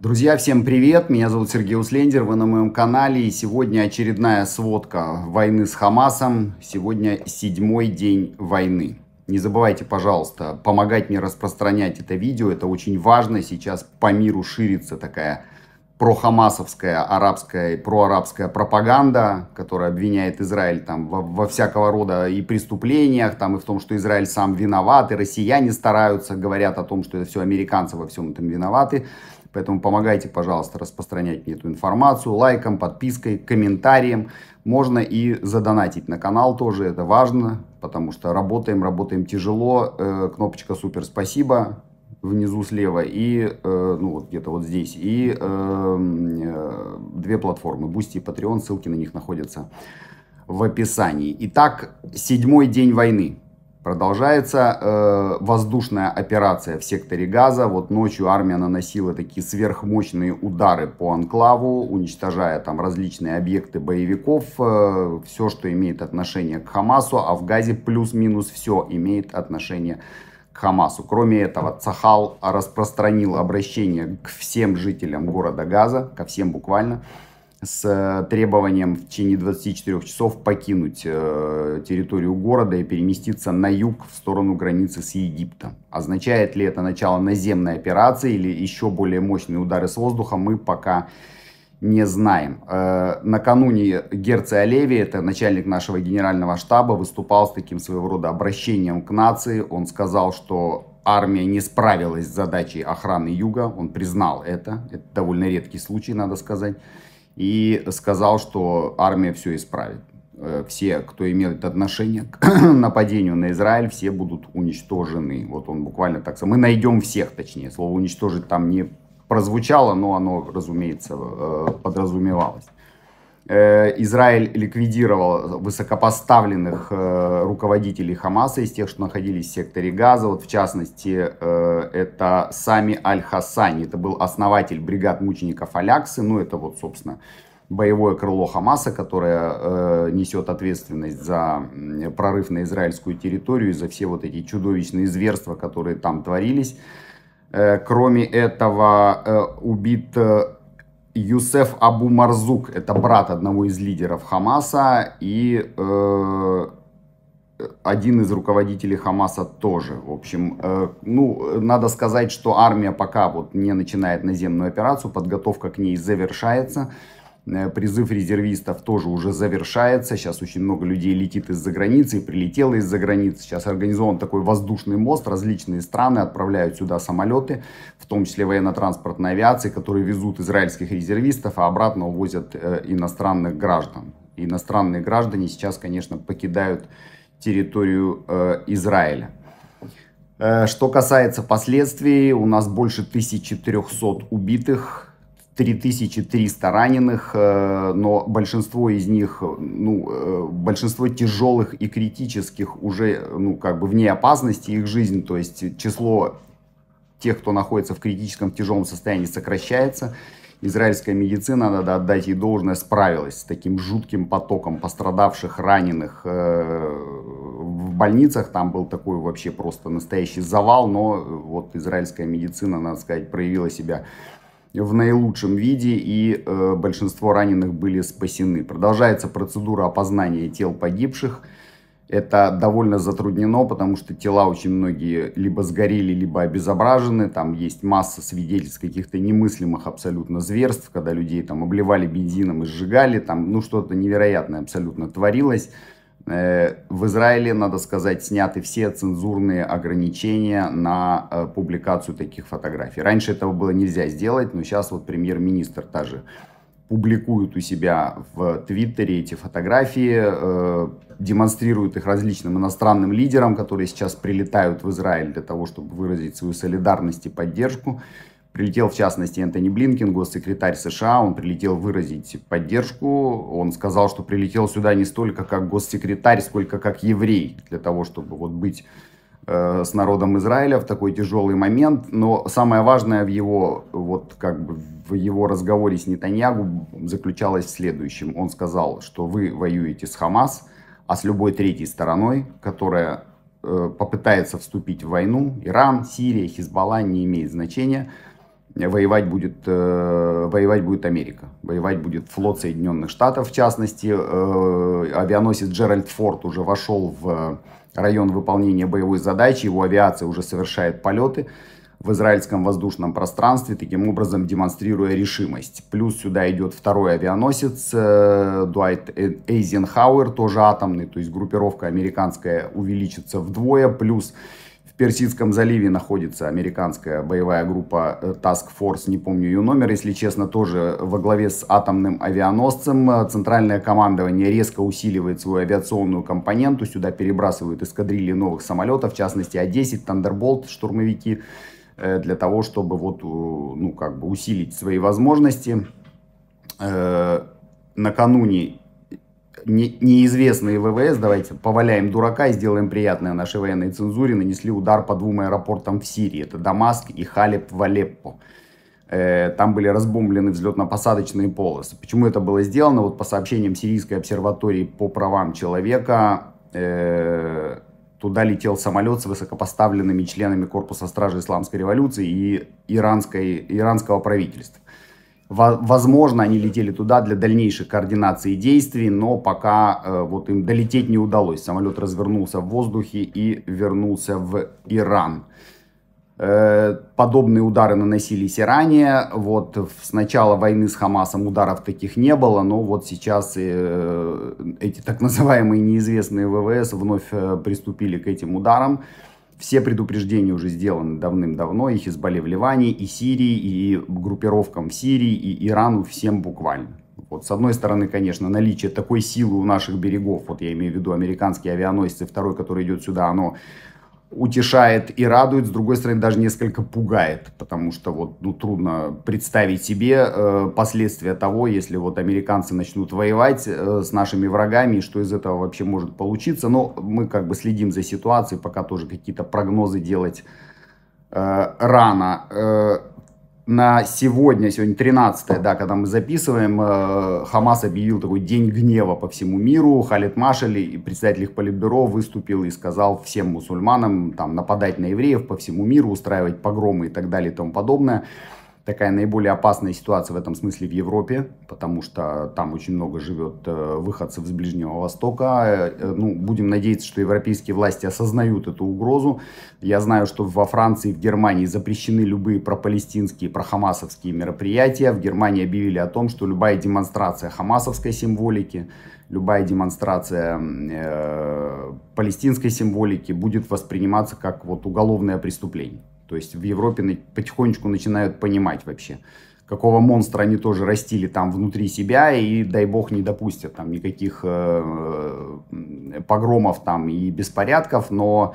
Друзья, всем привет! Меня зовут Сергей Услендер, вы на моем канале. И сегодня очередная сводка войны с Хамасом. Сегодня седьмой день войны. Не забывайте, пожалуйста, помогать мне распространять это видео. Это очень важно. Сейчас по миру ширится такая прохамасовская арабская, проарабская пропаганда, которая обвиняет Израиль там во, во всякого рода и преступлениях, там и в том, что Израиль сам виноват, и россияне стараются, говорят о том, что это все американцы во всем этом виноваты. Поэтому помогайте, пожалуйста, распространять мне эту информацию лайком, подпиской, комментарием. Можно и задонатить на канал тоже, это важно, потому что работаем, работаем тяжело. Э, кнопочка «Супер спасибо» внизу слева и э, ну вот где-то вот здесь и эм, э, две платформы Бусти и Patreon ссылки на них находятся в описании. Итак, седьмой день войны. Продолжается э, воздушная операция в секторе Газа. Вот ночью армия наносила такие сверхмощные удары по анклаву, уничтожая там различные объекты боевиков. Э, все, что имеет отношение к Хамасу, а в Газе плюс-минус все имеет отношение к Хамасу. Кроме этого, Цахал распространил обращение к всем жителям города Газа, ко всем буквально, с э, требованием в течение 24 часов покинуть э, территорию города и переместиться на юг в сторону границы с Египтом. Означает ли это начало наземной операции или еще более мощные удары с воздуха, мы пока не знаем. Э, накануне Герци Олеви, это начальник нашего генерального штаба, выступал с таким своего рода обращением к нации. Он сказал, что армия не справилась с задачей охраны юга. Он признал это. Это довольно редкий случай, надо сказать и сказал, что армия все исправит. Э, все, кто имеет отношение к нападению на Израиль, все будут уничтожены. Вот он буквально так сказал. Мы найдем всех, точнее. Слово уничтожить там не прозвучало, но оно, разумеется, э, подразумевалось. Э, Израиль ликвидировал высокопоставленных э, руководителей Хамаса из тех, что находились в секторе Газа. Вот в частности, э, это Сами Аль-Хасани. Это был основатель бригад мучеников Аляксы. Ну, это вот, собственно, боевое крыло Хамаса, которое несет ответственность за прорыв на израильскую территорию, за все вот эти чудовищные зверства, которые там творились. Кроме этого, убит Юсеф Абу Марзук, это брат одного из лидеров Хамаса и э, один из руководителей Хамаса тоже. В общем, э, ну, надо сказать, что армия пока вот не начинает наземную операцию, подготовка к ней завершается. Э, призыв резервистов тоже уже завершается. Сейчас очень много людей летит из-за границы, прилетело из-за границы. Сейчас организован такой воздушный мост. Различные страны отправляют сюда самолеты, в том числе военно-транспортной авиации, которые везут израильских резервистов, а обратно увозят э, иностранных граждан. Иностранные граждане сейчас, конечно, покидают территорию э, Израиля. Что касается последствий, у нас больше 1300 убитых, 3300 раненых, э, но большинство из них, э, ну, э, большинство тяжелых и критических уже, ну, как бы вне опасности их жизнь, то есть число тех, кто находится в критическом тяжелом состоянии, сокращается. Израильская медицина, надо отдать ей должное, справилась с таким жутким потоком пострадавших, раненых в больницах. Там был такой вообще просто настоящий завал, но вот израильская медицина, надо сказать, проявила себя в наилучшем виде и э, большинство раненых были спасены. Продолжается процедура опознания тел погибших. Это довольно затруднено, потому что тела очень многие либо сгорели, либо обезображены. Там есть масса свидетельств каких-то немыслимых абсолютно зверств, когда людей там обливали бензином и сжигали. Там, ну, что-то невероятное абсолютно творилось. Э, в Израиле, надо сказать, сняты все цензурные ограничения на э, публикацию таких фотографий. Раньше этого было нельзя сделать, но сейчас вот премьер-министр даже публикуют у себя в Твиттере эти фотографии, э, демонстрируют их различным иностранным лидерам, которые сейчас прилетают в Израиль для того, чтобы выразить свою солидарность и поддержку. Прилетел, в частности, Энтони Блинкин, госсекретарь США. Он прилетел выразить поддержку. Он сказал, что прилетел сюда не столько как госсекретарь, сколько как еврей, для того, чтобы вот быть э, с народом Израиля в такой тяжелый момент, но самое важное в его вот как бы в его разговоре с Нетаньягу заключалось в следующем: он сказал, что вы воюете с Хамас, а с любой третьей стороной, которая э, попытается вступить в войну, Иран, Сирия, Хизбалла не имеет значения, воевать будет, э, воевать будет Америка. Воевать будет флот Соединенных Штатов, в частности. Э, авианосец Джеральд Форд уже вошел в район выполнения боевой задачи. Его авиация уже совершает полеты в израильском воздушном пространстве, таким образом демонстрируя решимость. Плюс сюда идет второй авианосец э, Дуайт э, Эйзенхауэр, тоже атомный, то есть группировка американская увеличится вдвое. Плюс Персидском заливе находится американская боевая группа э, Task Force, не помню ее номер, если честно, тоже во главе с атомным авианосцем. Э, центральное командование резко усиливает свою авиационную компоненту, сюда перебрасывают эскадрильи новых самолетов, в частности А-10, Thunderbolt, штурмовики, э, для того, чтобы вот, ну, как бы усилить свои возможности накануне не, неизвестные ВВС, давайте поваляем дурака и сделаем приятное нашей военной цензуре, нанесли удар по двум аэропортам в Сирии. Это Дамаск и Халеп в Алеппо. Э, там были разбомблены взлетно-посадочные полосы. Почему это было сделано? Вот по сообщениям Сирийской обсерватории по правам человека, э, туда летел самолет с высокопоставленными членами корпуса стражи исламской революции и иранской, иранского правительства. Возможно, они летели туда для дальнейшей координации действий, но пока э, вот им долететь не удалось. Самолет развернулся в воздухе и вернулся в Иран. Э, подобные удары наносились и ранее. Вот с начала войны с Хамасом ударов таких не было, но вот сейчас э, эти так называемые неизвестные ВВС вновь э, приступили к этим ударам. Все предупреждения уже сделаны давным-давно и Хизбалле в Ливане, и Сирии, и группировкам в Сирии, и Ирану, всем буквально. Вот с одной стороны, конечно, наличие такой силы у наших берегов, вот я имею в виду американские авианосцы, второй, который идет сюда, оно утешает и радует, с другой стороны, даже несколько пугает, потому что вот ну, трудно представить себе э, последствия того, если вот американцы начнут воевать э, с нашими врагами, и что из этого вообще может получиться. Но мы как бы следим за ситуацией, пока тоже какие-то прогнозы делать э, рано. Э, на сегодня, сегодня 13 да, когда мы записываем, э, Хамас объявил такой день гнева по всему миру. Халид Машали, председатель их политбюро, выступил и сказал всем мусульманам там, нападать на евреев по всему миру, устраивать погромы и так далее и тому подобное такая наиболее опасная ситуация в этом смысле в Европе, потому что там очень много живет э, выходцев с Ближнего Востока. Э, э, ну, будем надеяться, что европейские власти осознают эту угрозу. Я знаю, что во Франции и в Германии запрещены любые пропалестинские, прохамасовские мероприятия. В Германии объявили о том, что любая демонстрация хамасовской символики, любая демонстрация э, палестинской символики будет восприниматься как вот уголовное преступление. То есть в Европе потихонечку начинают понимать вообще, какого монстра они тоже растили там внутри себя, и дай бог не допустят там никаких э, погромов там и беспорядков, но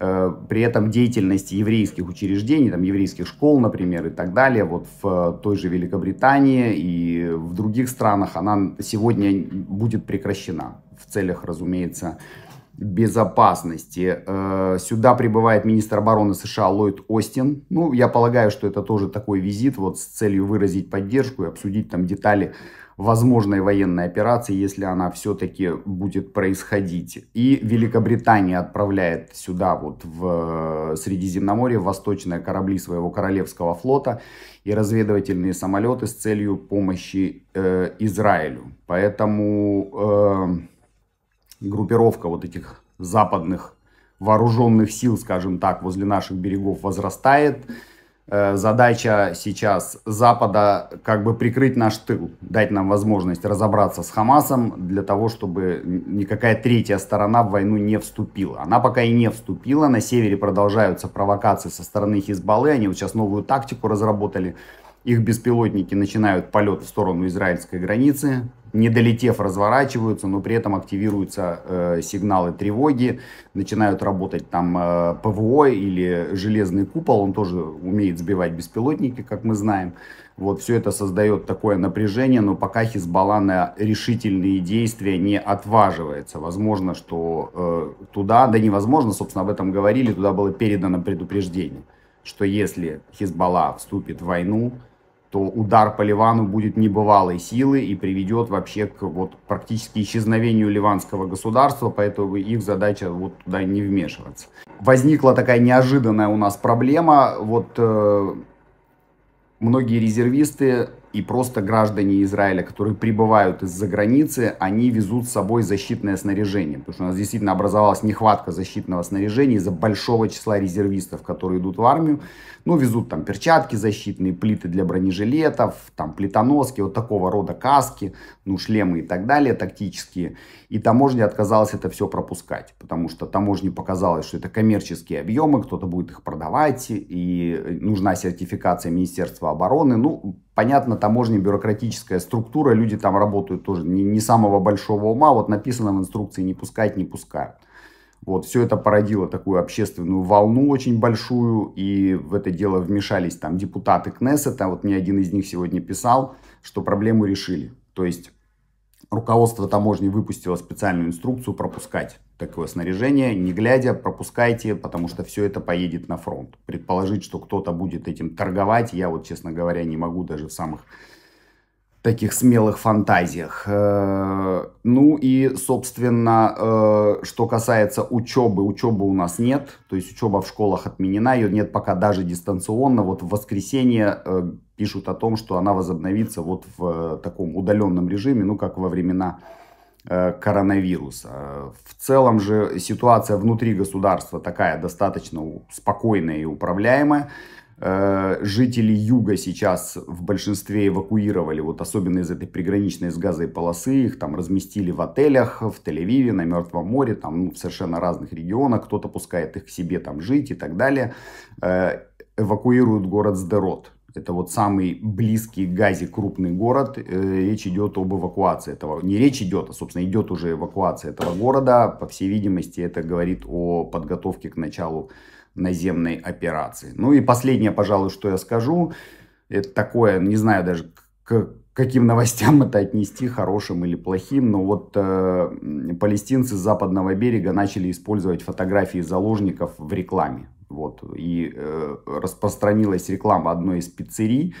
э, при этом деятельность еврейских учреждений, там еврейских школ, например, и так далее, вот в э, той же Великобритании и в других странах она сегодня будет прекращена в целях, разумеется, безопасности. Э, сюда прибывает министр обороны США Ллойд Остин. Ну, я полагаю, что это тоже такой визит вот с целью выразить поддержку и обсудить там детали возможной военной операции, если она все-таки будет происходить. И Великобритания отправляет сюда, вот в э, Средиземноморье, восточные корабли своего королевского флота и разведывательные самолеты с целью помощи э, Израилю. Поэтому... Э, группировка вот этих западных вооруженных сил, скажем так, возле наших берегов возрастает. Э, задача сейчас Запада как бы прикрыть наш тыл, дать нам возможность разобраться с Хамасом для того, чтобы никакая третья сторона в войну не вступила. Она пока и не вступила. На севере продолжаются провокации со стороны Хизбаллы. Они вот сейчас новую тактику разработали их беспилотники начинают полет в сторону израильской границы, не долетев, разворачиваются, но при этом активируются э, сигналы тревоги, начинают работать там э, ПВО или железный купол, он тоже умеет сбивать беспилотники, как мы знаем. Вот все это создает такое напряжение, но пока Хизбалла на решительные действия не отваживается. Возможно, что э, туда, да невозможно, собственно, об этом говорили, туда было передано предупреждение, что если Хизбалла вступит в войну, то удар по Ливану будет небывалой силы и приведет вообще к вот практически исчезновению ливанского государства, поэтому их задача вот туда не вмешиваться. Возникла такая неожиданная у нас проблема, вот э, многие резервисты и просто граждане Израиля, которые прибывают из-за границы, они везут с собой защитное снаряжение. Потому что у нас действительно образовалась нехватка защитного снаряжения из-за большого числа резервистов, которые идут в армию. Ну, везут там перчатки защитные, плиты для бронежилетов, там плитоноски, вот такого рода каски, ну, шлемы и так далее, тактические. И таможня отказалась это все пропускать, потому что таможне показалось, что это коммерческие объемы, кто-то будет их продавать, и нужна сертификация Министерства обороны. Ну, Понятно, таможня, бюрократическая структура, люди там работают тоже не, не самого большого ума. Вот написано в инструкции «не пускать, не пускают». Вот, все это породило такую общественную волну очень большую, и в это дело вмешались там депутаты Кнессета, вот мне один из них сегодня писал, что проблему решили. То есть руководство таможни выпустило специальную инструкцию пропускать такое снаряжение, не глядя, пропускайте, потому что все это поедет на фронт. Предположить, что кто-то будет этим торговать, я вот, честно говоря, не могу даже в самых таких смелых фантазиях. Э, ну и, собственно, э, что касается учебы, учебы у нас нет, то есть учеба в школах отменена, ее нет пока даже дистанционно. Вот в воскресенье э, пишут о том, что она возобновится вот в таком удаленном режиме, ну как во времена Э, коронавируса. В целом же ситуация внутри государства такая достаточно спокойная и управляемая. Э, жители юга сейчас в большинстве эвакуировали, вот особенно из этой приграничной с газой полосы, их там разместили в отелях, в Тель-Авиве, на Мертвом море, там ну, в совершенно разных регионах, кто-то пускает их к себе там жить и так далее. Э, эвакуируют город Сдерот, это вот самый близкий к Газе крупный город. Э, речь идет об эвакуации этого. Не речь идет, а, собственно, идет уже эвакуация этого города. По всей видимости, это говорит о подготовке к началу наземной операции. Ну и последнее, пожалуй, что я скажу. Это такое, не знаю даже, к каким новостям это отнести, хорошим или плохим, но вот э, палестинцы с западного берега начали использовать фотографии заложников в рекламе. Вот, и э, распространилась реклама одной из пиццерий,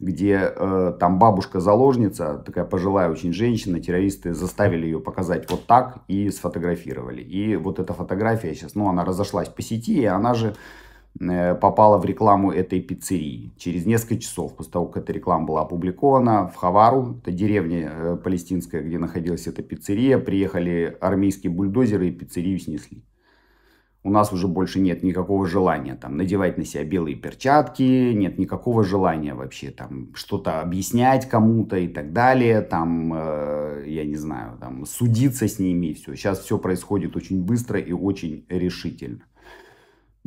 где э, там бабушка-заложница, такая пожилая очень женщина, террористы заставили ее показать вот так и сфотографировали. И вот эта фотография сейчас, ну, она разошлась по сети, и она же э, попала в рекламу этой пиццерии. Через несколько часов после того, как эта реклама была опубликована, в Хавару, это деревня э, палестинская, где находилась эта пиццерия, приехали армейские бульдозеры и пиццерию снесли у нас уже больше нет никакого желания там надевать на себя белые перчатки, нет никакого желания вообще там что-то объяснять кому-то и так далее, там, э, я не знаю, там судиться с ними и все. Сейчас все происходит очень быстро и очень решительно.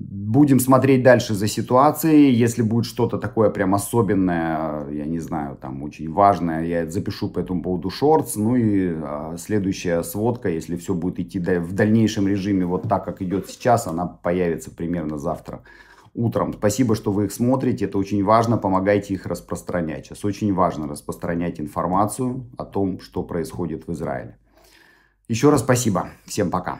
Будем смотреть дальше за ситуацией. Если будет что-то такое прям особенное, я не знаю, там очень важное, я запишу по этому поводу шортс. Ну и а, следующая сводка, если все будет идти в дальнейшем режиме вот так, как идет сейчас, она появится примерно завтра утром. Спасибо, что вы их смотрите. Это очень важно. Помогайте их распространять. Сейчас очень важно распространять информацию о том, что происходит в Израиле. Еще раз спасибо. Всем пока.